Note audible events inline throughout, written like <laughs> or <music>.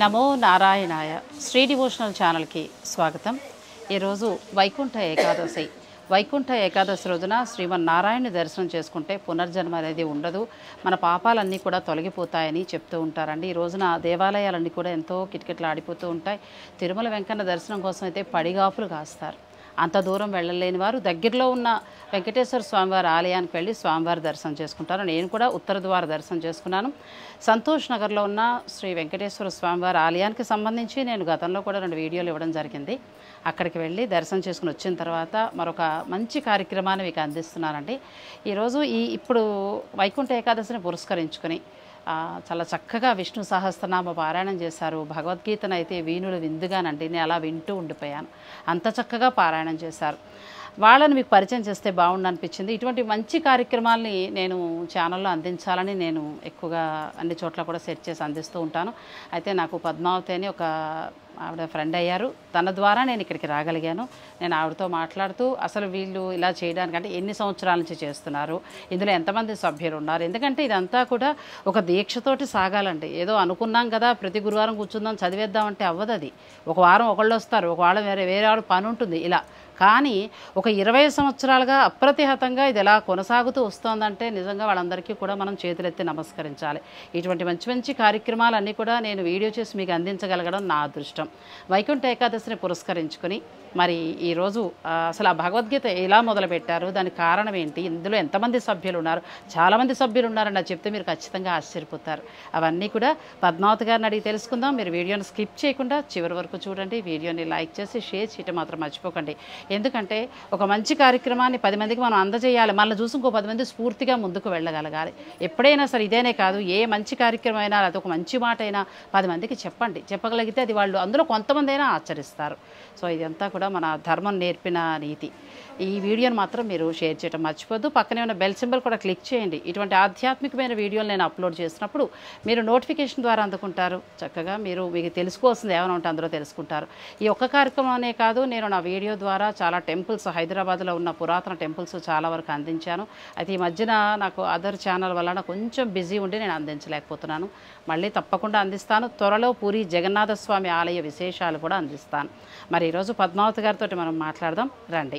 నమో నారాయణాయ శ్రీ డివోషనల్ ఛానల్కి స్వాగతం ఈరోజు వైకుంఠ ఏకాదశి వైకుంఠ ఏకాదశి రోజున శ్రీమన్నారాయణ దర్శనం చేసుకుంటే పునర్జన్మ అనేది ఉండదు మన పాపాలన్నీ కూడా తొలగిపోతాయని చెప్తూ ఉంటారండి ఈ రోజున దేవాలయాలన్నీ కూడా ఎంతో ఆడిపోతూ ఉంటాయి తిరుమల వెంకన్న దర్శనం కోసం అయితే పడిగాపులు కాస్తారు అంత దూరం వెళ్ళలేని వారు దగ్గరలో ఉన్న వెంకటేశ్వర స్వామివారి ఆలయానికి వెళ్ళి స్వామివారి దర్శనం చేసుకుంటారు నేను కూడా ఉత్తర ద్వార దర్శనం చేసుకున్నాను సంతోష్ నగర్లో ఉన్న శ్రీ వెంకటేశ్వర స్వామివారి ఆలయానికి సంబంధించి నేను గతంలో కూడా రెండు వీడియోలు ఇవ్వడం జరిగింది అక్కడికి వెళ్ళి దర్శనం చేసుకుని వచ్చిన తర్వాత మరొక మంచి కార్యక్రమాన్ని మీకు అందిస్తున్నానండి ఈరోజు ఈ ఇప్పుడు వైకుంఠ ఏకాదశిని పురస్కరించుకుని చాలా చక్కగా విష్ణు సహస్రనామ పారాయణం చేశారు భగవద్గీతను అయితే వీణులు విందుగానండి నేను అలా వింటూ ఉండిపోయాను అంత చక్కగా పారాయణం చేశారు వాళ్ళని మీకు పరిచయం చేస్తే బాగుండు అనిపించింది ఇటువంటి మంచి కార్యక్రమాల్ని నేను ఛానల్లో అందించాలని నేను ఎక్కువగా అన్ని చోట్ల కూడా సెట్ చేసి అందిస్తూ ఉంటాను అయితే నాకు పద్మావతి అని ఒక ఆవిడ ఫ్రెండ్ అయ్యారు తన ద్వారా నేను ఇక్కడికి రాగలిగాను నేను ఆవిడతో మాట్లాడుతూ అసలు వీళ్ళు ఇలా చేయడానికి అంటే ఎన్ని సంవత్సరాల నుంచి చేస్తున్నారు ఇందులో ఎంతమంది సభ్యులు ఉన్నారు ఎందుకంటే ఇదంతా కూడా ఒక దీక్షతోటి సాగాలండి ఏదో అనుకున్నాం కదా ప్రతి గురువారం కూర్చుందాం చదివేద్దాం అంటే అవ్వదు అది ఒక వారం ఒకళ్ళు వస్తారు ఒక వాళ్ళ వేరే వేరే వాళ్ళు పని ఉంటుంది ఇలా కానీ ఒక ఇరవై సంవత్సరాలుగా అప్రతిహతంగా ఇది ఎలా కొనసాగుతూ వస్తోందంటే నిజంగా వాళ్ళందరికీ కూడా మనం చేతులెత్తి నమస్కరించాలి ఇటువంటి మంచి మంచి కార్యక్రమాలన్నీ కూడా నేను వీడియో చేసి మీకు అందించగలగడం నా అదృష్టం వైకుంఠ ఏకాదశిని పురస్కరించుకుని మరి ఈరోజు అసలు ఆ భగవద్గీత ఎలా మొదలుపెట్టారు దానికి కారణం ఏంటి ఇందులో ఎంతమంది సభ్యులు ఉన్నారు చాలామంది సభ్యులు ఉన్నారని చెప్తే మీరు ఖచ్చితంగా ఆశ్చర్యపోతారు అవన్నీ కూడా పద్మావతి గారిని అడిగి తెలుసుకుందాం మీరు వీడియోని స్కిప్ చేయకుండా చివరి వరకు చూడండి వీడియోని లైక్ చేసి షేర్ చేయటం మాత్రం మర్చిపోకండి ఎందుకంటే ఒక మంచి కార్యక్రమాన్ని పది మందికి మనం అందజేయాలి మనల్ని చూసి ఇంకో పది మంది స్ఫూర్తిగా ముందుకు వెళ్ళగలగాలి ఎప్పుడైనా సరే ఇదేనే కాదు ఏ మంచి కార్యక్రమం అయినా అది ఒక మంచి మాట అయినా పది మందికి చెప్పండి చెప్పగలిగితే అది వాళ్ళు అందులో కొంతమంది అయినా ఆచరిస్తారు సో ఇదంతా కూడా మన ధర్మం నేర్పిన నీతి ఈ వీడియోని మాత్రం మీరు షేర్ చేయడం మర్చిపోద్దు పక్కనే ఉన్న బెల్ సింబల్ కూడా క్లిక్ చేయండి ఇటువంటి ఆధ్యాత్మికమైన వీడియోలు నేను అప్లోడ్ చేసినప్పుడు మీరు నోటిఫికేషన్ ద్వారా అందుకుంటారు చక్కగా మీరు మీకు తెలుసుకోవాల్సింది ఏమైనా ఉంటే అందులో తెలుసుకుంటారు ఈ ఒక్క కార్యక్రమం కాదు నేను నా వీడియో ద్వారా చాలా టెంపుల్స్ హైదరాబాద్లో ఉన్న పురాతన టెంపుల్స్ చాలా వరకు అందించాను అయితే ఈ మధ్యన నాకు అదర్ ఛానల్ వల్ల నాకు కొంచెం బిజీ ఉండి నేను అందించలేకపోతున్నాను మళ్ళీ తప్పకుండా అందిస్తాను త్వరలో పూరి జగన్నాథస్వామి ఆలయ విశేషాలు కూడా అందిస్తాను మరి ఈరోజు పద్మావతి గారితో మనం మాట్లాడదాం రండి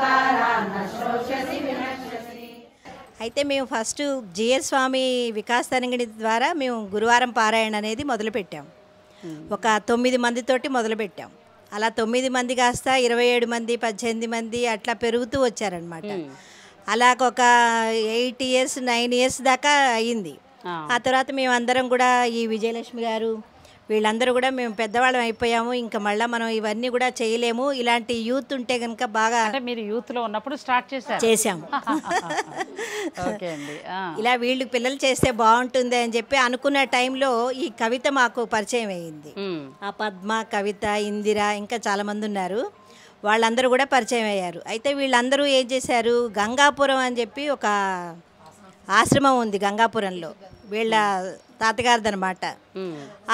అయితే మేము ఫస్ట్ జిఎస్ స్వామి వికాస్ తరంగిణి ద్వారా మేము గురువారం పారాయణ అనేది మొదలుపెట్టాం ఒక తొమ్మిది మందితోటి మొదలుపెట్టాం అలా తొమ్మిది మంది కాస్త ఇరవై ఏడు మంది పద్దెనిమిది మంది అట్లా పెరుగుతూ వచ్చారనమాట అలా ఒక ఎయిట్ ఇయర్స్ నైన్ ఇయర్స్ దాకా అయ్యింది ఆ తర్వాత మేమందరం కూడా ఈ విజయలక్ష్మి గారు వీళ్ళందరూ కూడా మేము పెద్దవాళ్ళం అయిపోయాము ఇంకా మళ్ళీ మనం ఇవన్నీ కూడా చేయలేము ఇలాంటి యూత్ ఉంటే కనుక బాగా మీరు మీరు యూత్లో ఉన్నప్పుడు స్టార్ట్ చేశాము <laughs> ఇలా వీళ్ళు పిల్లలు చేస్తే బాగుంటుంది అని చెప్పి అనుకున్న టైంలో ఈ కవిత మాకు పరిచయం అయింది ఆ పద్మ కవిత ఇందిర ఇంకా చాలామంది ఉన్నారు వాళ్ళందరూ కూడా పరిచయం అయ్యారు అయితే వీళ్ళందరూ ఏం చేశారు గంగాపురం అని చెప్పి ఒక ఆశ్రమం ఉంది గంగాపురంలో వీళ్ళ తాతగారిదనమాట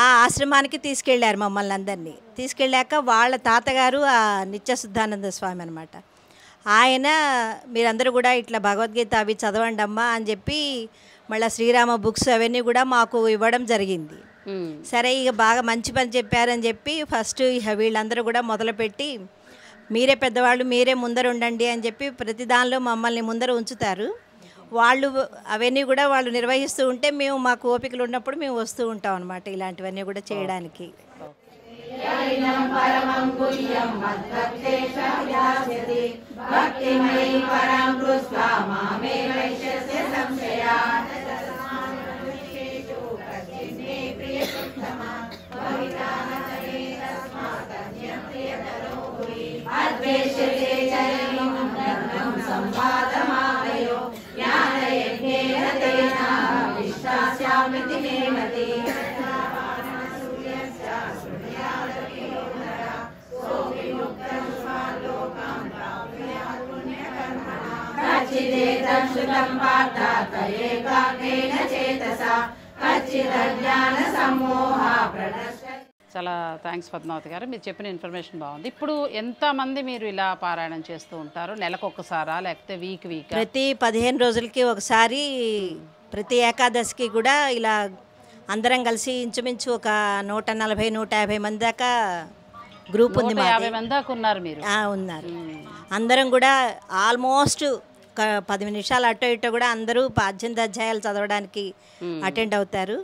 ఆ ఆశ్రమానికి తీసుకెళ్లారు మమ్మల్ని అందరినీ తీసుకెళ్ళాక వాళ్ళ తాతగారు ఆ నిత్య సిద్ధానంద స్వామి అనమాట ఆయన మీరందరూ కూడా ఇట్లా భగవద్గీత అవి చదవండి అమ్మా అని చెప్పి మళ్ళీ శ్రీరామ బుక్స్ అవన్నీ కూడా మాకు ఇవ్వడం జరిగింది సరే ఇక బాగా మంచి పని చెప్పారని చెప్పి ఫస్ట్ వీళ్ళందరూ కూడా మొదలుపెట్టి మీరే పెద్దవాళ్ళు మీరే ముందర ఉండండి అని చెప్పి ప్రతి దానిలో మమ్మల్ని ముందర ఉంచుతారు వాళ్ళు అవన్నీ కూడా వాళ్ళు నిర్వహిస్తూ ఉంటే మేము మాకు ఓపికలు ఉన్నప్పుడు మేము వస్తూ ఉంటాం అనమాట ఇలాంటివన్నీ కూడా చేయడానికి అద్వేషతే చరణం సంపాదం చాలా థ్యాంక్స్ పద్మావతి గారు మీరు చెప్పిన ఇన్ఫర్మేషన్ బాగుంది ఇప్పుడు ఎంతమంది మీరు ఇలా పారాయణం చేస్తూ ఉంటారు నెలకు ఒక్కసారా లేకపోతే వీక్ వీక్ ప్రతి పదిహేను రోజులకి ఒకసారి ప్రతి ఏకాదశికి కూడా ఇలా అందరం కలిసి ఇంచుమించు ఒక నూట నలభై నూట యాభై మంది దాకా గ్రూప్ ఉంది యాభై ఉన్నారు మీరు ఉన్నారు అందరం కూడా ఆల్మోస్ట్ ఒక పది నిమిషాలు అటు ఇటు కూడా అందరూ పద్దెనిమిది అధ్యాయాలు చదవడానికి అటెండ్ అవుతారు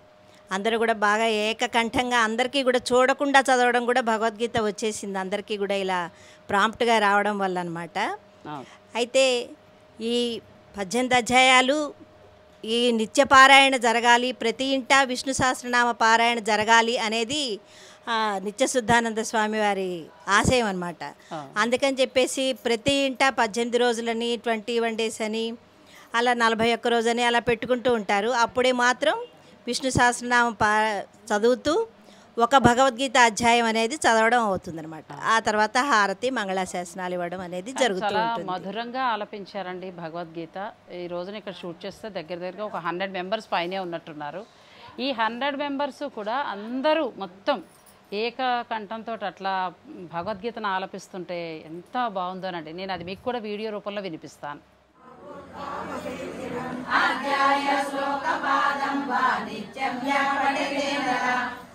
అందరూ కూడా బాగా ఏకకంఠంగా అందరికీ కూడా చూడకుండా చదవడం కూడా భగవద్గీత వచ్చేసింది అందరికీ కూడా ఇలా ప్రాంప్ట్గా రావడం వల్ల అనమాట అయితే ఈ పద్దెనిమిది అధ్యాయాలు ఈ నిత్య పారాయణ జరగాలి ప్రతి ఇంట విష్ణు సహస్రనామ పారాయణ జరగాలి అనేది నిత్యశుద్ధానంద స్వామి వారి ఆశయం అనమాట అందుకని చెప్పేసి ప్రతి ఇంట పద్దెనిమిది రోజులని ట్వంటీ వన్ డేస్ అని అలా నలభై ఒక్క రోజు అని అలా పెట్టుకుంటూ ఉంటారు అప్పుడే మాత్రం విష్ణు సహస్రనామ పా చదువుతూ ఒక భగవద్గీత అధ్యాయం అనేది చదవడం అవుతుందనమాట ఆ తర్వాత హారతి మంగళాశాసనాలు ఇవ్వడం అనేది జరుగుతుంది మధురంగా ఆలపించారండి భగవద్గీత ఈ రోజున ఇక్కడ షూట్ చేస్తే దగ్గర దగ్గరగా ఒక హండ్రెడ్ మెంబర్స్ పైనే ఉన్నట్టున్నారు ఈ హండ్రెడ్ మెంబర్స్ కూడా అందరూ మొత్తం ఏక కంఠంతో అట్లా భగవద్గీతను ఆలపిస్తుంటే ఎంత బాగుందోనండి నేను అది మీకు కూడా వీడియో రూపంలో వినిపిస్తాను శ్లోక పాదం వా నిత్యం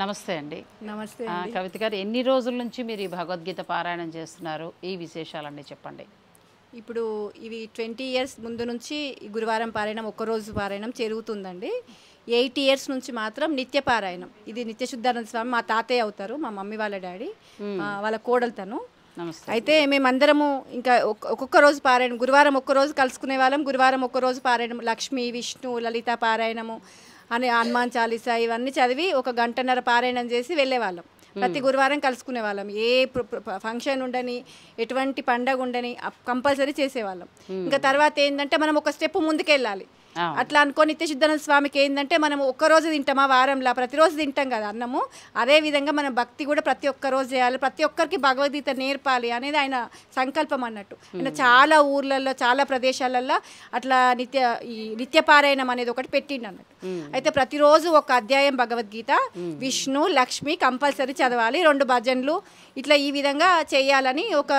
నమస్తే అండి నమస్తే కవిత గారు ఎన్ని రోజుల నుంచి మీరు ఈ భగవద్గీత పారాయణం చేస్తున్నారు ఈ విశేషాలన్నీ చెప్పండి ఇప్పుడు ఇవి ట్వంటీ ఇయర్స్ ముందు నుంచి గురువారం పారాయణం ఒక్కరోజు పారాయణం జరుగుతుందండి ఎయిట్ ఇయర్స్ నుంచి మాత్రం నిత్య పారాయణం ఇది నిత్యశుద్ధానంద స్వామి మా తాతయ్య అవుతారు మా మమ్మీ వాళ్ళ డాడీ వాళ్ళ కోడలు తను అయితే మేమందరము ఇంకా ఒక్కొక్క రోజు పారాయణం గురువారం ఒక్క రోజు కలుసుకునే వాళ్ళం గురువారం ఒక్క రోజు పారాయణం లక్ష్మి విష్ణు లలిత పారాయణము అని హనుమాన్ చాలీసా ఇవన్నీ చదివి ఒక గంటన్నర పారాయణం చేసి వెళ్ళేవాళ్ళం ప్రతి గురువారం కలుసుకునే వాళ్ళం ఏ ఫంక్షన్ ఉండని ఎటువంటి పండగ ఉండని కంపల్సరీ చేసేవాళ్ళం ఇంకా తర్వాత ఏంటంటే మనం ఒక స్టెప్ ముందుకెళ్ళాలి అట్లా నిత్య నిత్యసిద్ధానంద స్వామికి ఏంటంటే మనం ఒక్కరోజు తింటామా వారంలో ప్రతిరోజు తింటాం కదా అన్నము అదే విధంగా మనం భక్తి కూడా ప్రతి ఒక్క రోజు చేయాలి ప్రతి ఒక్కరికి భగవద్గీత నేర్పాలి అనేది ఆయన సంకల్పం అన్నట్టు ఆయన చాలా ఊర్లలో చాలా ప్రదేశాలలో అట్లా నిత్య ఈ నిత్యపారాయణం అనేది ఒకటి పెట్టిండు అన్నట్టు అయితే ప్రతిరోజు ఒక అధ్యాయం భగవద్గీత విష్ణు లక్ష్మి కంపల్సరీ చదవాలి రెండు భజనలు ఇట్లా ఈ విధంగా చేయాలని ఒక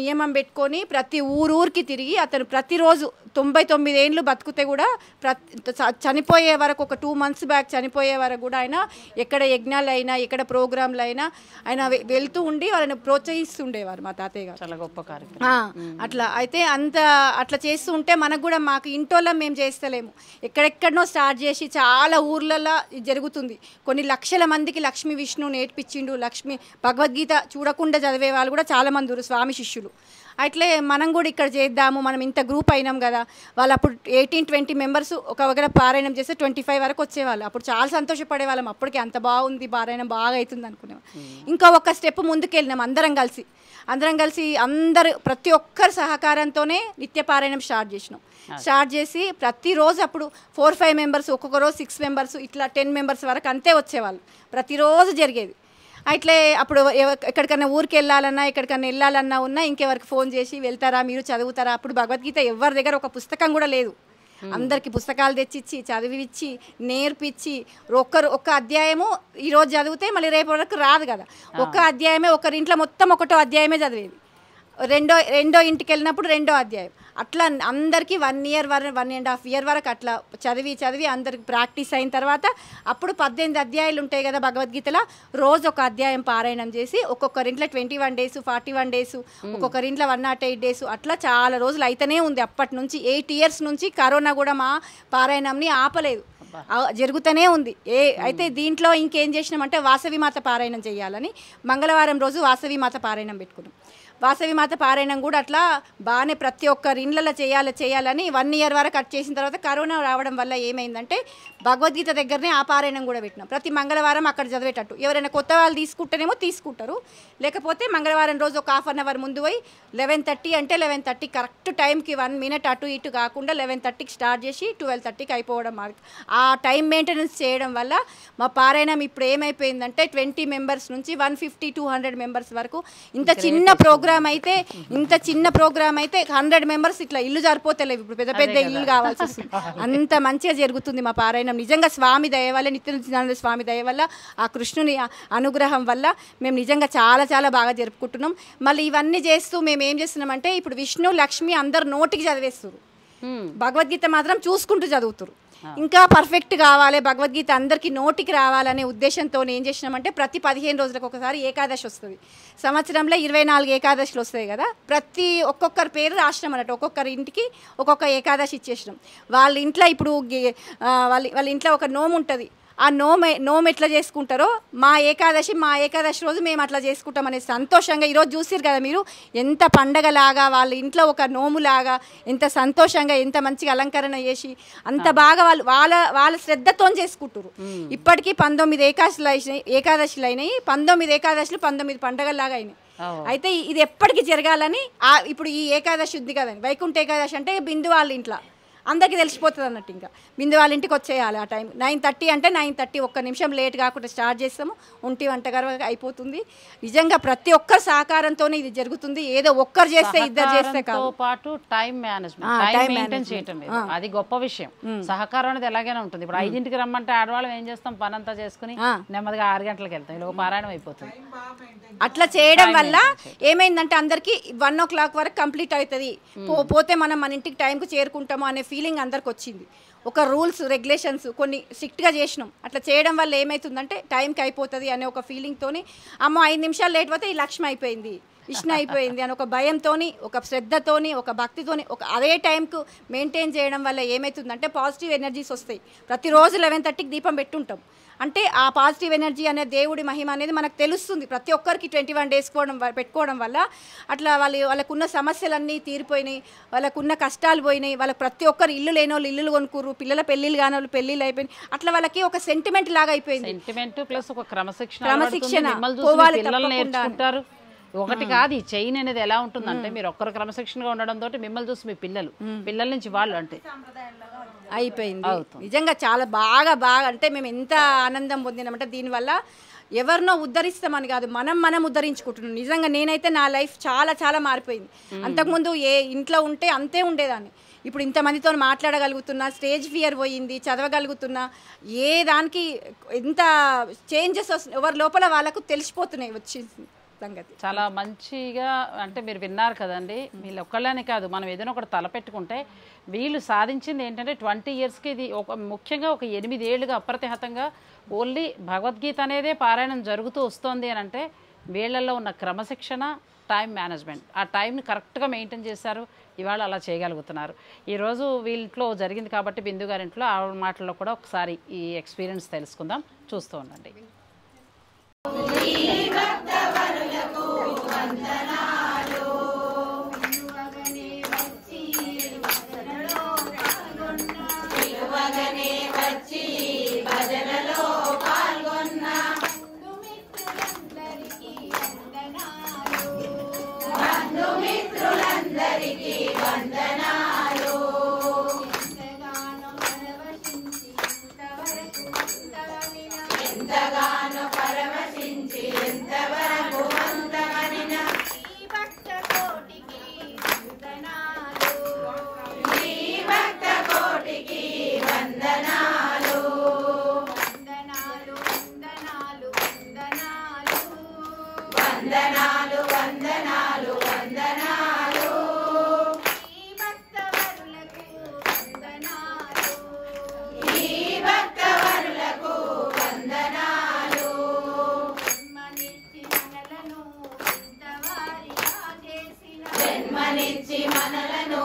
నియమం పెట్టుకొని ప్రతి ఊరూరికి తిరిగి అతను ప్రతిరోజు తొంభై తొమ్మిది ఏండ్లు బతికితే కూడా చనిపోయే వరకు ఒక టూ మంత్స్ బ్యాక్ చనిపోయే వరకు కూడా ఆయన ఎక్కడ యజ్ఞాలు అయినా ఎక్కడ ప్రోగ్రాంలు అయినా ఆయన వెళ్తూ ఉండి వాళ్ళని ప్రోత్సహిస్తుండేవారు మా తాతయ్య గారు చాలా గొప్ప కార్యక్రమం అట్లా అయితే అంత అట్లా చేస్తూ ఉంటే మనకు కూడా మాకు ఇంటోళ్ళం మేము చేస్తలేము ఎక్కడెక్కడనో స్టార్ట్ చేసి చాలా ఊర్లలో జరుగుతుంది కొన్ని లక్షల మందికి లక్ష్మీ విష్ణు నేర్పించిండు లక్ష్మి భగవద్గీత చూడకుండా చదివే వాళ్ళు కూడా చాలామంది స్వామి శిష్యులు అట్లే మనం కూడా ఇక్కడ చేద్దాము మనం ఇంత గ్రూప్ అయినాం కదా వాళ్ళు అప్పుడు ఎయిటీన్ ట్వంటీ మెంబర్స్ ఒక ఒకవేళ పారాయణం చేస్తే ట్వంటీ ఫైవ్ వరకు వచ్చేవాళ్ళు అప్పుడు చాలా సంతోషపడేవాళ్ళం అప్పటికి అంత బాగుంది పారాయణం బాగా అవుతుంది అనుకునేవా ఇంకా ఒక స్టెప్ ముందుకెళ్ళినాం అందరం కలిసి అందరం కలిసి అందరు ప్రతి ఒక్కరి సహకారంతోనే నిత్య పారాయణం స్టార్ట్ చేసినాం స్టార్ట్ చేసి ప్రతిరోజు అప్పుడు ఫోర్ ఫైవ్ మెంబర్స్ ఒక్కొక్క రోజు సిక్స్ మెంబర్స్ ఇట్లా టెన్ మెంబర్స్ వరకు అంతే వచ్చేవాళ్ళు ప్రతిరోజు జరిగేది అట్లే అప్పుడు ఎక్కడికైనా ఊరికి వెళ్ళాలన్నా ఎక్కడికైనా వెళ్ళాలన్నా ఉన్నా ఇంకెవరికి ఫోన్ చేసి వెళ్తారా మీరు చదువుతారా అప్పుడు భగవద్గీత ఎవరి దగ్గర ఒక పుస్తకం కూడా లేదు అందరికి పుస్తకాలు తెచ్చిచ్చి చదివిచ్చి నేర్పించి ఒక్కరు ఒక్క అధ్యాయము ఈరోజు చదివితే మళ్ళీ రేపు వరకు రాదు కదా ఒక్క అధ్యాయమే ఒకరింట్లో మొత్తం ఒకటో అధ్యాయమే చదివేది రెండో రెండో ఇంటికి వెళ్ళినప్పుడు రెండో అధ్యాయం అట్లా అందరికీ వన్ ఇయర్ వరకు వన్ అండ్ హాఫ్ ఇయర్ వరకు అట్లా చదివి చదివి అందరికి ప్రాక్టీస్ అయిన తర్వాత అప్పుడు పద్దెనిమిది అధ్యాయాలు ఉంటాయి కదా భగవద్గీతలో రోజు ఒక అధ్యాయం పారాయణం చేసి ఒక్కొక్కరింట్లో twenty one days forty one days ఒక్కొక్కరింట్లో వన్ నాట్ ఎయిట్ డేస్ అట్లా చాలా రోజులు అయితేనే ఉంది అప్పటి నుంచి ఎయిట్ ఇయర్స్ నుంచి కరోనా కూడా మా పారాయణంని ఆపలేదు జరుగుతూనే ఉంది ఏ అయితే దీంట్లో ఇంకేం చేసినామంటే వాసవి మాత పారాయణం చేయాలని మంగళవారం రోజు వాసవి మాత పారాయణం పెట్టుకున్నాం వాసవి మాత పారాయణం కూడా అట్లా బాగానే ప్రతి ఒక్కరి ఇండ్లలో చేయాలి చేయాలని వన్ ఇయర్ వరకు కట్ చేసిన తర్వాత కరోనా రావడం వల్ల ఏమైందంటే భగవద్గీత దగ్గరనే ఆ పారాయణం కూడా పెట్టినాం ప్రతి మంగళవారం అక్కడ చదివేటట్టు ఎవరైనా కొత్త వాళ్ళు తీసుకుంటేనేమో తీసుకుంటారు లేకపోతే మంగళవారం రోజు ఒక హాఫ్ అన్ అవర్ ముందు పోయి లెవెన్ థర్టీ అంటే లెవెన్ థర్టీ కరెక్ట్ టైంకి వన్ మినిట్ అటు ఇటు కాకుండా లెవెన్ థర్టీకి స్టార్ట్ చేసి ట్వెల్వ్ థర్టీకి అయిపోవడం మార్క్ ఆ టైం మెయింటెనెన్స్ చేయడం వల్ల మా పారాయణం ఇప్పుడు ఏమైపోయిందంటే ట్వంటీ మెంబర్స్ నుంచి one fifty two hundred members వరకు ఇంత చిన్న ప్రోగ్రామ్ ప్రోగ్రామ్ అయితే ఇంత చిన్న ప్రోగ్రామ్ అయితే హండ్రెడ్ మెంబర్స్ ఇట్లా ఇల్లు జారిపోతలేవు ఇప్పుడు పెద్ద పెద్ద ఇల్లు కావాల్సి వస్తుంది అంత మంచిగా జరుగుతుంది మా పారాయణం నిజంగా స్వామి దయ వల్ల నిత్యనంద స్వామి దయ వల్ల ఆ కృష్ణుని అనుగ్రహం వల్ల మేము నిజంగా చాలా చాలా బాగా జరుపుకుంటున్నాం మళ్ళీ ఇవన్నీ చేస్తూ మేము ఏం చేస్తున్నామంటే ఇప్పుడు విష్ణు లక్ష్మి అందరు నోటికి చదివేస్తారు భగవద్గీత మాత్రం చూసుకుంటూ చదువుతారు ఇంకా పర్ఫెక్ట్ కావాలి భగవద్గీత అందరికీ నోటికి రావాలనే ఉద్దేశంతో ఏం చేసినామంటే ప్రతి పదిహేను రోజులకు ఒకసారి ఏకాదశి వస్తుంది సంవత్సరంలో ఇరవై నాలుగు ఏకాదశులు వస్తాయి కదా ప్రతి ఒక్కొక్కరి పేరు రాసినాం అన్నట్టు ఒక్కొక్కరి ఇంటికి ఒక్కొక్క ఏకాదశి ఇచ్చేసినాం వాళ్ళ ఇంట్లో ఇప్పుడు వాళ్ళ వాళ్ళ ఇంట్లో ఒక నోము ఉంటుంది ఆ నోమె నోము ఎట్లా చేసుకుంటారో మా ఏకాదశి మా ఏకాదశి రోజు మేము అట్లా చేసుకుంటాం అనేది సంతోషంగా ఈరోజు చూసారు కదా మీరు ఎంత పండగలాగా వాళ్ళ ఇంట్లో ఒక నోములాగా ఎంత సంతోషంగా ఎంత మంచిగా అలంకరణ చేసి అంత బాగా వాళ్ళు వాళ్ళ వాళ్ళ శ్రద్ధతో చేసుకుంటారు ఇప్పటికీ పంతొమ్మిది ఏకాదశులు అయినాయి ఏకాదశులు అయినాయి పంతొమ్మిది ఏకాదశులు పంతొమ్మిది పండగలాగా అయినాయి అయితే ఇది ఎప్పటికీ జరగాలని ఇప్పుడు ఈ ఏకాదశి ఉంది కదండి వైకుంఠ ఏకాదశి అంటే బిందు వాళ్ళ ఇంట్లో అందరికీ తెలిసిపోతుంది అన్నట్టు ఇంకా బిందు వాళ్ళ ఇంటికి వచ్చేయాలి ఆ టైం నైన్ థర్టీ అంటే నైన్ థర్టీ ఒక్క నిమిషం లేట్ కాకుండా స్టార్ట్ చేస్తాము ఒంటి వంటగారు అయిపోతుంది నిజంగా ప్రతి ఒక్కరి సహకారంతోనే ఇది జరుగుతుంది ఏదో ఒక్కరు చేస్తే ఇద్దరు చేస్తే పాటు టైం మేనేజ్మెంట్ చేయటం అది గొప్ప విషయం సహకారం అనేది ఎలాగైనా ఉంటుంది ఇప్పుడు ఐదింటికి రమ్మంటే ఆడవాళ్ళం ఏం చేస్తాం పని అంతా చేసుకుని నెమ్మదిగా ఆరు గంటలకు వెళ్తాం ఇలా పారాయణం అయిపోతుంది అట్లా చేయడం వల్ల ఏమైందంటే అందరికి వన్ ఓ క్లాక్ వరకు కంప్లీట్ అవుతుంది పోతే మనం మన ఇంటికి టైంకి చేరుకుంటాము అనే ఫీలింగ్ అందరికి వచ్చింది ఒక రూల్స్ రెగ్యులేషన్స్ కొన్ని స్ట్రిక్ట్గా చేసినాం అట్లా చేయడం వల్ల ఏమవుతుందంటే టైంకి అయిపోతుంది అనే ఒక ఫీలింగ్తోని అమ్మో ఐదు నిమిషాలు లేట్ పోతే ఈ లక్ష్యం అయిపోయింది ఇష్టం అయిపోయింది అని ఒక భయంతోని ఒక శ్రద్ధతోని ఒక భక్తితోని ఒక అదే టైంకు మెయింటైన్ చేయడం వల్ల ఏమవుతుందంటే పాజిటివ్ ఎనర్జీస్ వస్తాయి ప్రతిరోజు లెవెన్ థర్టీకి దీపం పెట్టుంటాం అంటే ఆ పాజిటివ్ ఎనర్జీ అనే దేవుడి మహిమ అనేది మనకు తెలుస్తుంది ప్రతి ఒక్కరికి ట్వంటీ వన్ డేస్ కోవడం పెట్టుకోవడం వల్ల అట్లా వాళ్ళు వాళ్ళకున్న సమస్యలన్నీ తీరిపోయినాయి వాళ్ళకున్న కష్టాలు పోయినాయి వాళ్ళకి ప్రతి ఒక్కరు ఇల్లు లేని వాళ్ళు ఇల్లులు కొనుక్కురు పిల్లల పెళ్ళిళ్ళు కాని వాళ్ళు పెళ్ళిళ్ళు అయిపోయినాయి అట్లా వాళ్ళకి ఒక సెంటిమెంట్ లాగా అయిపోయింది సెంటిమెంట్ ప్లస్ ఒక క్రమశిక్షణ క్రమశిక్షణ పోవాలి ఒకటి కాదు ఈ చైన్ అనేది ఎలా ఉంటుంది అంటే మీరు ఒక్కరు క్రమశిక్షణగా ఉండడం తోటి మిమ్మల్ని చూసి మీ పిల్లలు పిల్లల నుంచి వాళ్ళు అంటే అయిపోయింది నిజంగా చాలా బాగా బాగా అంటే మేము ఎంత ఆనందం పొందినామంటే దీనివల్ల ఎవరినో ఉద్ధరిస్తామని కాదు మనం మనం ఉద్ధరించుకుంటున్నాం నిజంగా నేనైతే నా లైఫ్ చాలా చాలా మారిపోయింది అంతకుముందు ఏ ఇంట్లో ఉంటే అంతే ఉండేదాన్ని ఇప్పుడు ఇంతమందితో మాట్లాడగలుగుతున్నా స్టేజ్ ఫియర్ పోయింది చదవగలుగుతున్నా ఏ దానికి ఎంత చేంజెస్ వస్తున్నాయి ఎవరి లోపల వాళ్ళకు తెలిసిపోతున్నాయి వచ్చింది సంగతి చాలా మంచిగా అంటే మీరు విన్నారు కదండి వీళ్ళు ఒక్కళ్ళనే కాదు మనం ఏదైనా ఒకటి తలపెట్టుకుంటే వీళ్ళు సాధించింది ఏంటంటే ట్వంటీ ఇయర్స్కి ఇది ఒక ముఖ్యంగా ఒక ఎనిమిది ఏళ్ళుగా అప్రతిహతంగా ఓన్లీ భగవద్గీత అనేదే పారాయణం జరుగుతూ వస్తోంది అని అంటే వీళ్ళల్లో ఉన్న క్రమశిక్షణ టైం మేనేజ్మెంట్ ఆ టైంని కరెక్ట్గా మెయింటైన్ చేశారు ఇవాళ అలా చేయగలుగుతున్నారు ఈరోజు వీళ్ళలో జరిగింది కాబట్టి బిందు గారింట్లో ఆ మాటల్లో కూడా ఒకసారి ఈ ఎక్స్పీరియన్స్ తెలుసుకుందాం చూస్తూ ఉండండి Vandana మహిమనిచ్చి మనలను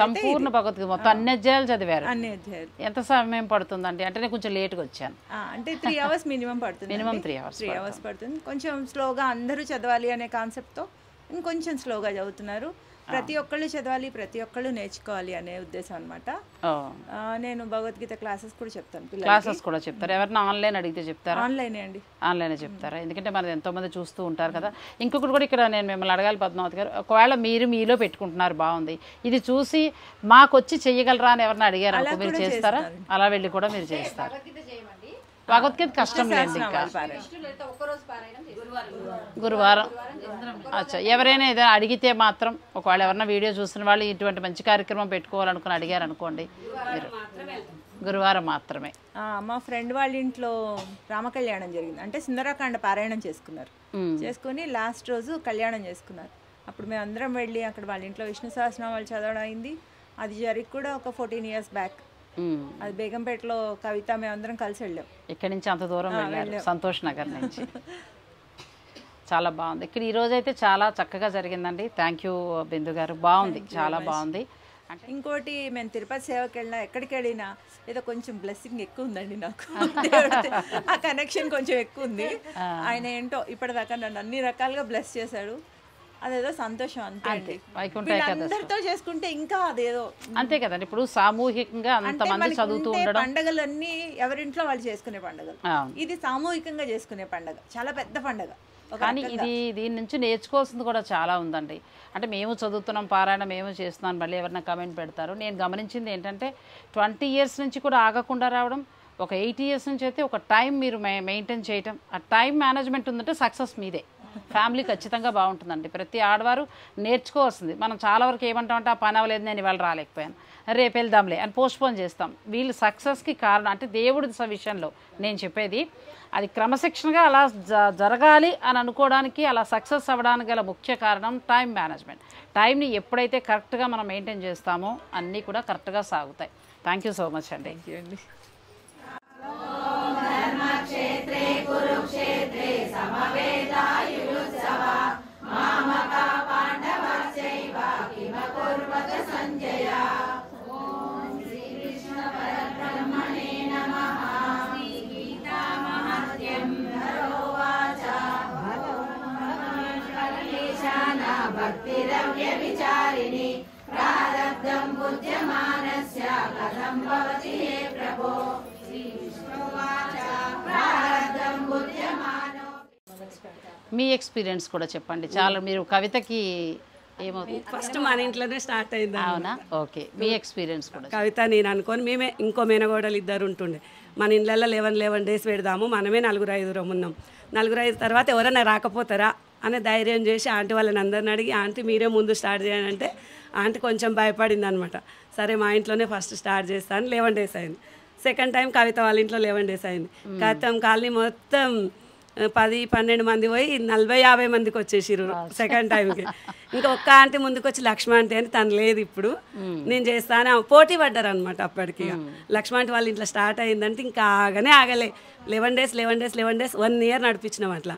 సంపూర్ణ భగవద్గీత మొత్తం అన్ని అధ్యాయాలు చదివారు అన్ని అధ్యాయాలు ఎంత సమయం పడుతుంది అంటే అంటే నేను కొంచెం లేట్గా వచ్చాను అంటే త్రీ అవర్స్ మినిమం పడుతుంది minimum three hours three hours పడుతుంది కొంచెం స్లోగా అందరూ చదవాలి అనే కాన్సెప్ట్తో ఇంకొంచెం స్లోగా చదువుతున్నారు ప్రతి ఒక్కళ్ళు చదవాలి ప్రతి ఒక్కళ్ళు నేర్చుకోవాలి అనే ఉద్దేశం అనమాట నేను భగవద్గీత క్లాసెస్ కూడా చెప్తాను క్లాసెస్ కూడా చెప్తారు ఎవరైనా ఆన్లైన్ అడిగితే చెప్తారు ఆన్లైన్ అండి ఆన్లైన్ చెప్తారా ఎందుకంటే మనం ఎంతో మంది చూస్తూ ఉంటారు కదా ఇంకొకటి కూడా ఇక్కడ నేను మిమ్మల్ని అడగాలి పద్మావతి గారు ఒకవేళ మీరు మీలో పెట్టుకుంటున్నారు బాగుంది ఇది చూసి మాకు వచ్చి చెయ్యగలరా అని ఎవరైనా అడిగారు మీరు చేస్తారా అలా వెళ్ళి కూడా మీరు చేస్తారు భగవద్గీత కష్టం లేదు ఇంకా గురువారం అచ్చా ఎవరైనా ఏదైనా అడిగితే మాత్రం ఒకవేళ ఎవరైనా వీడియో చూసిన వాళ్ళు ఇటువంటి మంచి కార్యక్రమం పెట్టుకోవాలనుకుని అడిగారు అనుకోండి మీరు గురువారం మాత్రమే మా ఫ్రెండ్ వాళ్ళ ఇంట్లో రామ కళ్యాణం జరిగింది అంటే సుందరాకాండ పారాయణం చేసుకున్నారు చేసుకుని లాస్ట్ రోజు కళ్యాణం చేసుకున్నారు అప్పుడు మేము అందరం వెళ్ళి అక్కడ వాళ్ళ ఇంట్లో విష్ణు సహస్రనామాలు చదవడం అయింది అది జరిగి కూడా ఒక ఫోర్టీన్ ఇయర్స్ బ్యాక్ అది బేగంపేటలో కవిత మేమందరం కలిసి వెళ్ళాం ఇక్కడ నుంచి అంత దూరం సంతోష్ నగర్ నుంచి <laughs> చాలా బాగుంది ఇక్కడ ఈరోజు అయితే చాలా చక్కగా జరిగిందండి థ్యాంక్ యూ బిందు గారు బాగుంది చాలా బాగుంది ఇంకోటి మేము తిరుపతి సేవకి వెళ్ళినా ఎక్కడికి వెళ్ళినా ఏదో కొంచెం బ్లెస్సింగ్ ఎక్కువ ఉందండి నాకు <laughs> ఆ కనెక్షన్ కొంచెం ఎక్కువ ఉంది ఆయన ఏంటో ఇప్పటిదాకా నన్ను అన్ని రకాలుగా బ్లెస్ చేశాడు అదేదో సంతోషం అంతే అందరితో చేసుకుంటే ఇంకా అదేదో అంతే కదండి ఇప్పుడు సామూహికంగా అంతమంది చదువుతూ పండుగలు అన్ని ఎవరింట్లో వాళ్ళు చేసుకునే పండుగలు ఇది సామూహికంగా చేసుకునే పండుగ చాలా పెద్ద పండుగ కానీ ఇది దీని నుంచి నేర్చుకోవాల్సింది కూడా చాలా ఉందండి అంటే మేము చదువుతున్నాం పారాయణ మేము చేస్తున్నాం మళ్ళీ ఎవరైనా కమెంట్ పెడతారు నేను గమనించింది ఏంటంటే ట్వంటీ ఇయర్స్ నుంచి కూడా ఆగకుండా రావడం ఒక ఎయిటీ ఇయర్స్ నుంచి అయితే ఒక టైం మీరు మెయింటైన్ చేయటం ఆ టైం మేనేజ్మెంట్ ఉందంటే సక్సెస్ మీదే ఫ్యామిలీ ఖచ్చితంగా బాగుంటుందండి ప్రతి ఆడవారు నేర్చుకోవాల్సింది మనం చాలా వరకు ఏమంటామంటే ఆ పని అవ్వలేదు నేను ఇవాళ రాలేకపోయాను రేపు వెళ్దాంలే అని పోస్ట్పోన్ చేస్తాం వీళ్ళు సక్సెస్కి కారణం అంటే దేవుడి స విషయంలో నేను చెప్పేది అది క్రమశిక్షణగా అలా జరగాలి అని అనుకోవడానికి అలా సక్సెస్ అవ్వడానికి గల ముఖ్య కారణం టైం మేనేజ్మెంట్ టైంని ఎప్పుడైతే కరెక్ట్గా మనం మెయింటైన్ చేస్తామో అన్నీ కూడా కరెక్ట్గా సాగుతాయి థ్యాంక్ యూ సో మచ్ అండి థ్యాంక్ యూ అండి మీ ఎక్స్పీరియన్స్ కూడా చెప్పండి చాలా మీరు కవితకి ఏమవుతుంది ఫస్ట్ మన ఇంట్లోనే స్టార్ట్ అయింది అవునా ఓకే మీ ఎక్స్పీరియన్స్ కూడా కవిత నేను అనుకోని మేమే ఇంకో మేనగోడలు ఇద్దరు ఉంటుండే మన ఇళ్ళల్లో లెవెన్ లెవెన్ డేస్ పెడదాము మనమే నలుగురు ఐదుగురం ఉన్నాం నలుగురు ఐదు తర్వాత ఎవరైనా రాకపోతారా అనే ధైర్యం చేసి ఆంటీ వాళ్ళని అందరిని అడిగి ఆంటీ మీరే ముందు స్టార్ట్ చేయండి అంటే ఆంటీ కొంచెం భయపడింది అనమాట సరే మా ఇంట్లోనే ఫస్ట్ స్టార్ట్ చేస్తాను లెవెన్ డేస్ అయింది సెకండ్ టైం కవిత వాళ్ళ ఇంట్లో లెవెన్ డేస్ అయింది కవితం కాలనీ మొత్తం పది పన్నెండు మంది పోయి నలభై యాభై మందికి వచ్చేసిరు సెకండ్ టైంకి ఇంకా ఒక్క ఆంటీ ముందుకు వచ్చి లక్ష్మ ఆంటీ అని తను లేదు ఇప్పుడు నేను చేస్తానే పోటీ పడ్డారు అనమాట అప్పటికి లక్ష్మ ఆంటీ వాళ్ళు ఇంట్లో స్టార్ట్ అయిందంటే ఇంకా ఆగనే ఆగలే eleven days eleven days eleven days one year నడిపించినాం అట్లా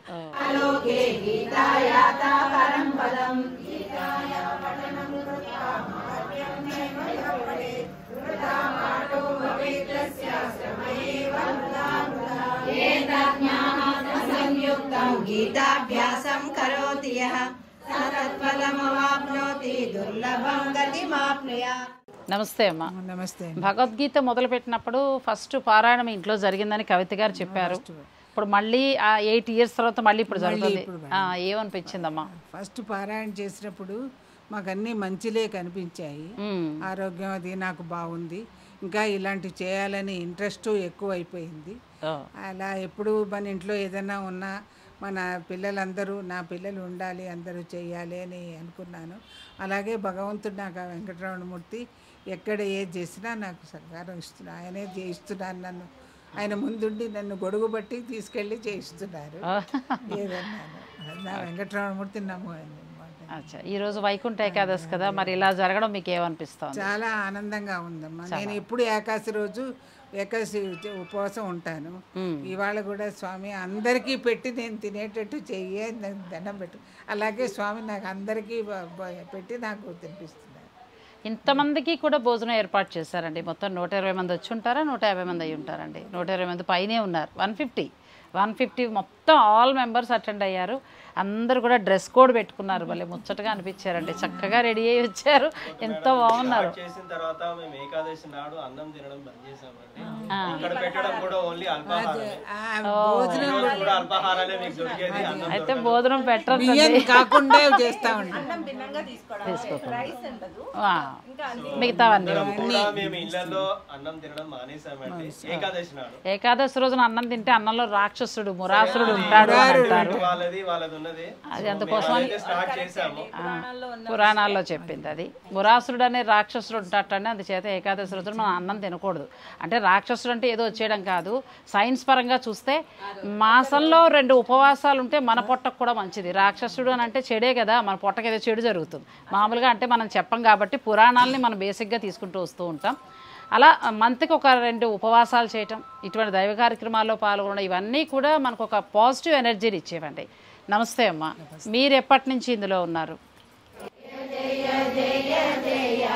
గీతాభ్యాసం కరోతి నమస్తే అమ్మా నమస్తే భగవద్గీత మొదలుపెట్టినప్పుడు ఫస్ట్ పారాయణం ఇంట్లో జరిగిందని కవిత గారు చెప్పారు ఇప్పుడు మళ్ళీ ఆ ఎయిట్ ఇయర్స్ తర్వాత మళ్ళీ ఇప్పుడు జరుగుతుంది ఏమనిపించిందమ్మా ఫస్ట్ పారాయణ చేసినప్పుడు మాకు అన్ని మంచిలే కనిపించాయి ఆరోగ్యం అది నాకు బాగుంది ఇంకా ఇలాంటివి చేయాలని ఇంట్రెస్ట్ ఎక్కువైపోయింది అలా ఎప్పుడు మన ఇంట్లో ఏదైనా ఉన్నా మన పిల్లలందరూ నా పిల్లలు ఉండాలి అందరూ చేయాలి అని అనుకున్నాను అలాగే భగవంతుడు నాకు ఆ వెంకటరమణమూర్తి ఎక్కడ ఏది చేసినా నాకు సహకారం ఇస్తున్నా ఆయనే చేయిస్తున్నాను నన్ను ఆయన ముందుండి నన్ను గొడుగు తీసుకెళ్ళి చేయిస్తున్నారు ఏదన్నాను నా వెంకటరమణమూర్తి నమ్మకండి ఈ రోజు వైకుంఠ ఏకాదశి కదా మరి ఇలా జరగడం మీకు ఏమనిపిస్తుంది చాలా ఆనందంగా ఉందమ్మా నేను ఎప్పుడు ఏకాదశి రోజు ఏకాదశి ఉపవాసం ఉంటాను ఇవాళ కూడా స్వామి అందరికీ పెట్టి నేను తినేటట్టు చెయ్యి దండం పెట్టు అలాగే స్వామి నాకు అందరికీ పెట్టి నాకు తినిపిస్తుంది ఇంతమందికి కూడా భోజనం ఏర్పాటు చేశారండి మొత్తం నూట ఇరవై మంది వచ్చి ఉంటారా నూట యాభై మంది అయి ఉంటారండి నూట ఇరవై మంది పైనే ఉన్నారు వన్ ఫిఫ్టీ వన్ ఫిఫ్టీ మొత్తం ఆల్ మెంబర్స్ అటెండ్ అయ్యారు అందరూ కూడా డ్రెస్ కోడ్ పెట్టుకున్నారు భలే ముచ్చటగా అనిపించారండి చక్కగా రెడీ అయ్యి వచ్చారు ఎంతో బాగున్నారు అయితే భోజనం పెట్టండి కాకుండా చేస్తా ఏకాదశి ఏకాదశి రోజున అన్నం తింటే అన్నంలో రాక్షసుడు మురాసురుడు ఉంటాడు వాళ్ళది వాళ్ళది అది అందుకోసం పురాణాల్లో చెప్పింది అది మురాసురుడు అనే రాక్షసుడు ఉంటాటండి అందుచేత ఏకాదశి రోజున మనం అన్నం తినకూడదు అంటే రాక్షసుడు అంటే ఏదో వచ్చేయడం కాదు సైన్స్ పరంగా చూస్తే మాసంలో రెండు ఉపవాసాలు ఉంటే మన పొట్టకు కూడా మంచిది రాక్షసుడు అని అంటే చెడే కదా మన పొట్టకు ఏదో చెడు జరుగుతుంది మామూలుగా అంటే మనం చెప్పం కాబట్టి పురాణాలని మనం బేసిక్గా తీసుకుంటూ వస్తూ ఉంటాం అలా మంత్కి ఒక రెండు ఉపవాసాలు చేయటం ఇటువంటి దైవ కార్యక్రమాల్లో పాల్గొనడం ఇవన్నీ కూడా మనకు ఒక పాజిటివ్ ఎనర్జీని ఇచ్చేవండి నమస్తే అమ్మ మీరు ఎప్పటి నుంచి ఇందులో ఉన్నారు జయ జయ జయ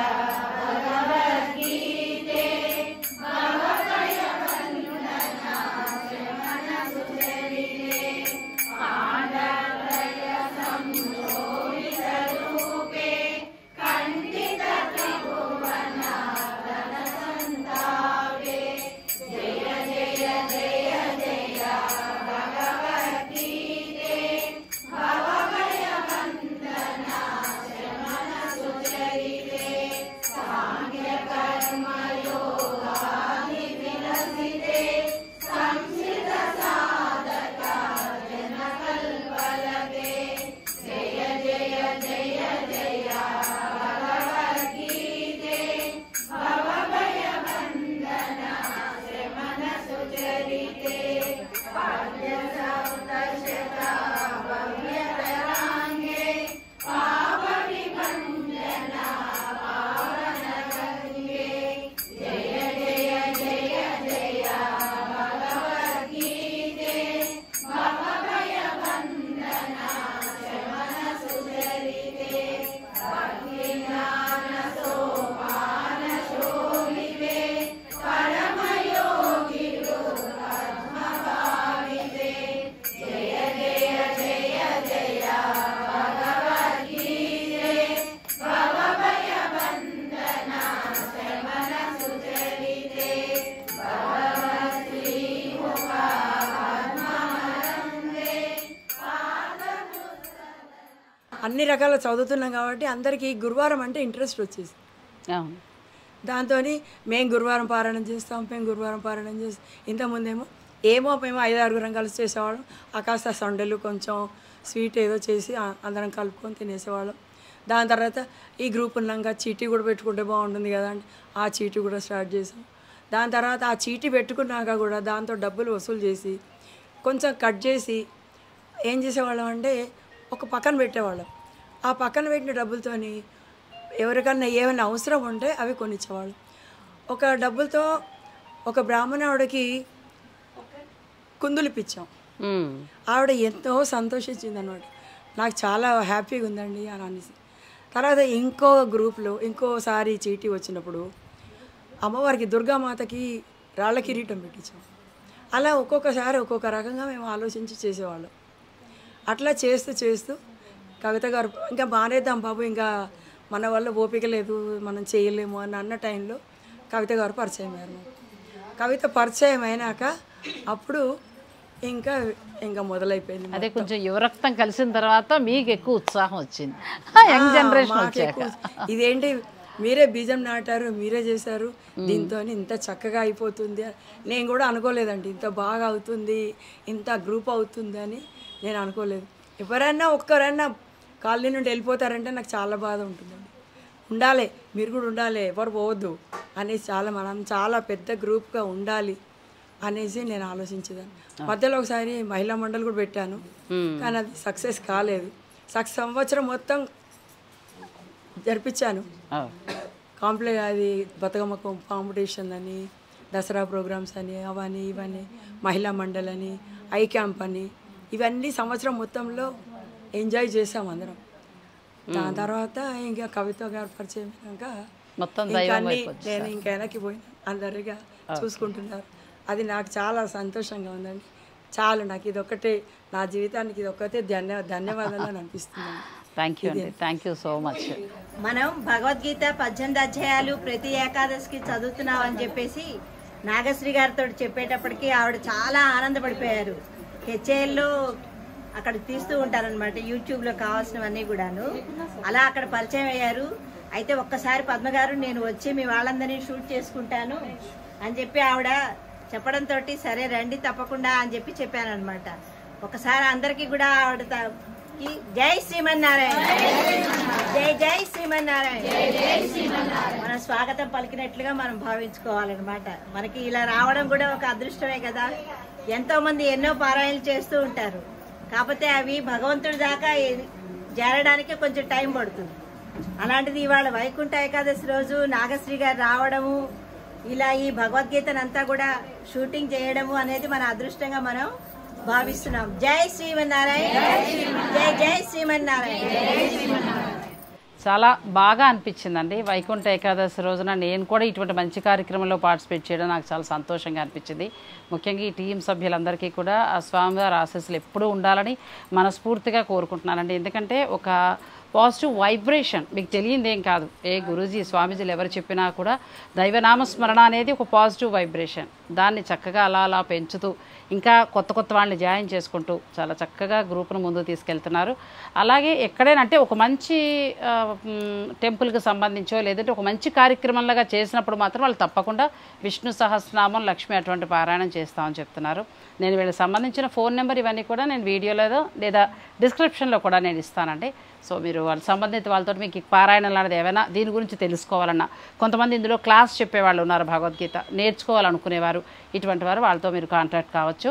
కూడా చదువుతున్నాం కాబట్టి అందరికీ గురువారం అంటే ఇంట్రెస్ట్ వచ్చేసి దాంతో మేము గురువారం పారాయణం చేస్తాం మేము గురువారం పారాయణం చేస్తాం ఇంతకుముందేమో ఏమో మేము ఐదు ఆరుగురం కలిసి చేసేవాళ్ళం ఆకాశ సండేలు కొంచెం స్వీట్ ఏదో చేసి అందరం కలుపుకొని తినేసేవాళ్ళం దాని తర్వాత ఈ గ్రూప్ ఉన్నాక చీటీ కూడా పెట్టుకుంటే బాగుంటుంది కదా అని ఆ చీటీ కూడా స్టార్ట్ చేసాం దాని తర్వాత ఆ చీటీ పెట్టుకున్నాక కూడా దాంతో డబ్బులు వసూలు చేసి కొంచెం కట్ చేసి ఏం చేసేవాళ్ళం అంటే ఒక పక్కన పెట్టేవాళ్ళం ఆ పక్కన పెట్టిన డబ్బులతోని ఎవరికన్నా ఏమైనా అవసరం ఉంటే అవి కొనిచ్చేవాళ్ళు ఒక డబ్బులతో ఒక బ్రాహ్మణ ఆవిడకి కుందులు పిచ్చాం ఆవిడ ఎంతో సంతోషించింది అనమాట నాకు చాలా హ్యాపీగా ఉందండి అని అనేసి తర్వాత ఇంకో గ్రూప్లో ఇంకోసారి చీటీ వచ్చినప్పుడు అమ్మవారికి దుర్గామాతకి రాళ్ళ కిరీటం పెట్టించాం అలా ఒక్కొక్కసారి ఒక్కొక్క రకంగా మేము ఆలోచించి చేసేవాళ్ళం అట్లా చేస్తూ చేస్తూ కవిత గారు ఇంకా మానేద్దాం బాబు ఇంకా మన వల్ల ఓపిక లేదు మనం చేయలేము అని అన్న టైంలో కవిత గారు పరిచయం అయ్యారు కవిత పరిచయం అయినాక అప్పుడు ఇంకా ఇంకా మొదలైపోయింది అదే కొంచెం యువరక్తం కలిసిన తర్వాత మీకు ఎక్కువ ఉత్సాహం వచ్చింది యంగ్ జనరేషన్ ఇదేంటి మీరే బీజం నాటారు మీరే చేశారు దీంతో ఇంత చక్కగా అయిపోతుంది నేను కూడా అనుకోలేదండి ఇంత బాగా అవుతుంది ఇంత గ్రూప్ అవుతుంది అని నేను అనుకోలేదు ఎవరైనా ఒక్కరైనా కాలనీ నుండి వెళ్ళిపోతారంటే నాకు చాలా బాధ ఉంటుందండి ఉండాలి మీరు కూడా ఉండాలి ఎవరు పోవద్దు అనేసి చాలా మనం చాలా పెద్ద గ్రూప్గా ఉండాలి అనేసి నేను ఆలోచించేదాన్ని మధ్యలో ఒకసారి మహిళా మండలి కూడా పెట్టాను కానీ అది సక్సెస్ కాలేదు సక్ సంవత్సరం మొత్తం జరిపించాను కాంప్లే అది బతుకమ్మ కాంపిటీషన్ అని దసరా ప్రోగ్రామ్స్ అని అవని ఇవని మహిళా మండలి అని ఐ క్యాంప్ అని ఇవన్నీ సంవత్సరం మొత్తంలో ఎంజాయ్ చేసాం అందరం దాని తర్వాత ఇంకా కవిత గారు పరిచయం అయినాక మొత్తం నేను ఇంకా వెనక్కి పోయినా అందరిగా చూసుకుంటున్నారు అది నాకు చాలా సంతోషంగా ఉందండి చాలు నాకు ఇది ఒకటే నా జీవితానికి ఇది ఒకటే ధన్య ధన్యవాదాలు అని అనిపిస్తుంది థ్యాంక్ యూ అండి థ్యాంక్ యూ సో మచ్ మనం భగవద్గీత పద్దెనిమిది అధ్యాయాలు ప్రతి ఏకాదశికి చదువుతున్నాం అని చెప్పేసి నాగశ్రీ గారితో చెప్పేటప్పటికి ఆవిడ చాలా ఆనందపడిపోయారు హెచ్ఏల్లో అక్కడ తీస్తూ ఉంటారనమాట యూట్యూబ్లో కావాల్సినవన్నీ కూడాను అలా అక్కడ పరిచయం అయ్యారు అయితే ఒక్కసారి పద్మగారు నేను వచ్చి మీ వాళ్ళందరినీ షూట్ చేసుకుంటాను అని చెప్పి ఆవిడ చెప్పడంతో సరే రండి తప్పకుండా అని చెప్పి చెప్పాను అనమాట ఒకసారి అందరికీ కూడా ఆవిడ జై శ్రీమన్నారాయణ జై జై శ్రీమన్నారాయణ మన స్వాగతం పలికినట్లుగా మనం భావించుకోవాలన్నమాట మనకి ఇలా రావడం కూడా ఒక అదృష్టమే కదా ఎంతో మంది ఎన్నో పారాయణలు చేస్తూ ఉంటారు కాకపోతే అవి భగవంతుడి దాకా చేరడానికి కొంచెం టైం పడుతుంది అలాంటిది ఇవాళ వైకుంఠ ఏకాదశి రోజు నాగశ్రీ గారు రావడము ఇలా ఈ భగవద్గీతనంతా కూడా షూటింగ్ చేయడము అనేది మన అదృష్టంగా మనం భావిస్తున్నాం జై శ్రీమన్నారాయణ జై జై శ్రీమన్నారాయణ చాలా బాగా అనిపించిందండి వైకుంఠ ఏకాదశి రోజున నేను కూడా ఇటువంటి మంచి కార్యక్రమంలో పార్టిసిపేట్ చేయడం నాకు చాలా సంతోషంగా అనిపించింది ముఖ్యంగా ఈ టీం సభ్యులందరికీ కూడా ఆ స్వామివారి ఆశస్సులు ఎప్పుడూ ఉండాలని మనస్ఫూర్తిగా కోరుకుంటున్నానండి ఎందుకంటే ఒక పాజిటివ్ వైబ్రేషన్ మీకు ఏం కాదు ఏ గురూజీ స్వామీజీలు ఎవరు చెప్పినా కూడా దైవనామస్మరణ అనేది ఒక పాజిటివ్ వైబ్రేషన్ దాన్ని చక్కగా అలా అలా పెంచుతూ ఇంకా కొత్త కొత్త వాళ్ళని జాయిన్ చేసుకుంటూ చాలా చక్కగా గ్రూప్ను ముందు తీసుకెళ్తున్నారు అలాగే ఎక్కడైనా అంటే ఒక మంచి టెంపుల్కి సంబంధించో లేదంటే ఒక మంచి కార్యక్రమంలాగా చేసినప్పుడు మాత్రం వాళ్ళు తప్పకుండా విష్ణు సహస్రనామం లక్ష్మి అటువంటి పారాయణం చేస్తామని చెప్తున్నారు నేను వీళ్ళకి సంబంధించిన ఫోన్ నెంబర్ ఇవన్నీ కూడా నేను వీడియోలో లేదా డిస్క్రిప్షన్లో కూడా నేను ఇస్తానండి సో మీరు మీరు వాళ్ళు సంబంధిత వాళ్ళతో మీకు పారాయణ లాంటిది ఏమైనా దీని గురించి తెలుసుకోవాలన్నా కొంతమంది ఇందులో క్లాస్ చెప్పేవాళ్ళు ఉన్నారు భగవద్గీత నేర్చుకోవాలనుకునేవారు ఇటువంటి వారు వాళ్ళతో మీరు కాంటాక్ట్ కావచ్చు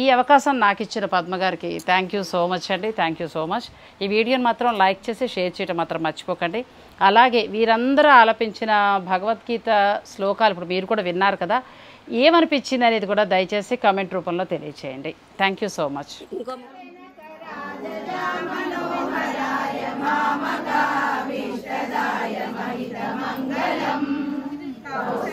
ఈ అవకాశం నాకు ఇచ్చిన పద్మ గారికి థ్యాంక్ యూ సో మచ్ అండి థ్యాంక్ యూ సో మచ్ ఈ వీడియోని మాత్రం లైక్ చేసి షేర్ చేయడం మాత్రం మర్చిపోకండి అలాగే వీరందరూ ఆలపించిన భగవద్గీత శ్లోకాలు ఇప్పుడు మీరు కూడా విన్నారు కదా ఏమనిపించింది అనేది కూడా దయచేసి కమెంట్ రూపంలో తెలియచేయండి థ్యాంక్ యూ సో మచ్ मनोहराय मामता विशदाय महितमङ्गलम्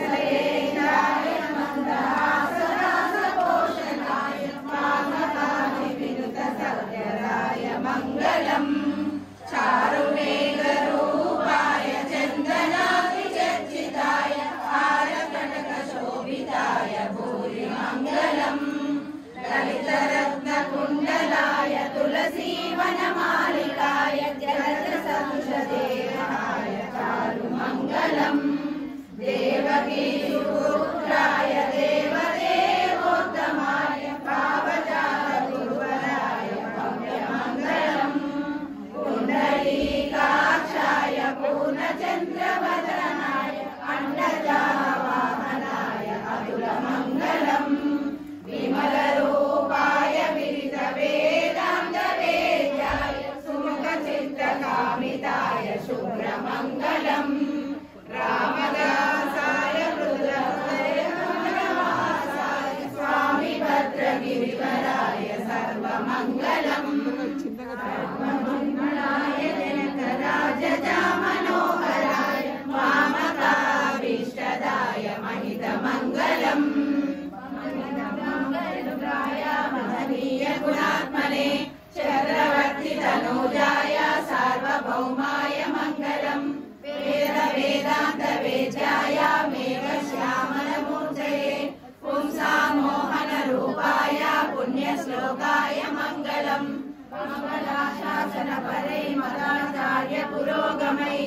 पुरात्मने चक्रवर्तितनुजाय सार्वभौमाय मङ्गलम् वेदवेदान्तवेजाय मेघ्यामलमोचये पुंसा मोहनरूपाय पुण्यश्लोकाय मङ्गलम् मम मदाचार्य पुरोगमै